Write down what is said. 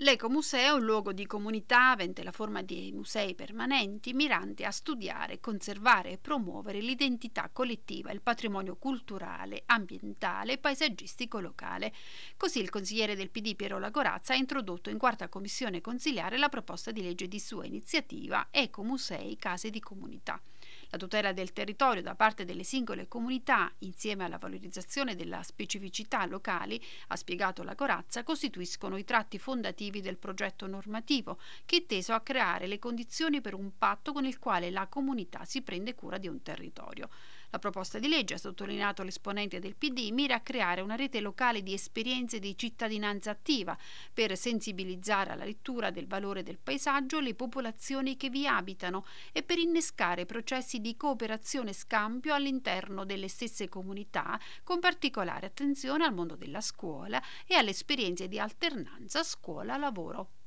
L'ecomuseo è un luogo di comunità avente la forma di musei permanenti miranti a studiare, conservare e promuovere l'identità collettiva, il patrimonio culturale, ambientale e paesaggistico locale. Così il consigliere del PD Piero Lagorazza ha introdotto in quarta commissione consiliare la proposta di legge di sua iniziativa Ecomusei Case di Comunità. La tutela del territorio da parte delle singole comunità, insieme alla valorizzazione della specificità locali, ha spiegato la Corazza, costituiscono i tratti fondativi del progetto normativo che è teso a creare le condizioni per un patto con il quale la comunità si prende cura di un territorio. La proposta di legge, ha sottolineato l'esponente del PD, mira a creare una rete locale di esperienze di cittadinanza attiva per sensibilizzare alla lettura del valore del paesaggio le popolazioni che vi abitano e per innescare processi rapporti di cooperazione e scambio all'interno delle stesse comunità, con particolare attenzione al mondo della scuola e alle esperienze di alternanza scuola-lavoro.